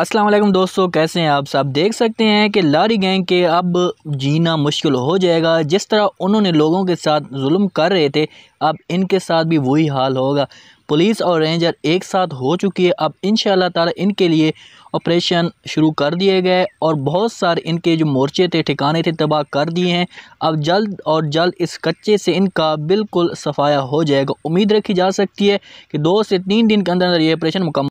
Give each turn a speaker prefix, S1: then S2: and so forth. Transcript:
S1: असलम दोस्तों कैसे हैं आप सब देख सकते हैं कि लारी गैंग के अब जीना मुश्किल हो जाएगा जिस तरह उन्होंने लोगों के साथ जुल्म कर रहे थे अब इनके साथ भी वही हाल होगा पुलिस और रेंजर एक साथ हो चुकी है अब इन ताला इनके लिए ऑपरेशन शुरू कर दिए गए और बहुत सारे इनके जो मोर्चे थे ठिकाने थे तबाह कर दिए हैं अब जल्द और जल्द इस कच्चे से इनका बिल्कुल सफाया हो जाएगा उम्मीद रखी जा सकती है कि दो से तीन दिन के अंदर अंदर ये ऑपरेशन मुकम्मल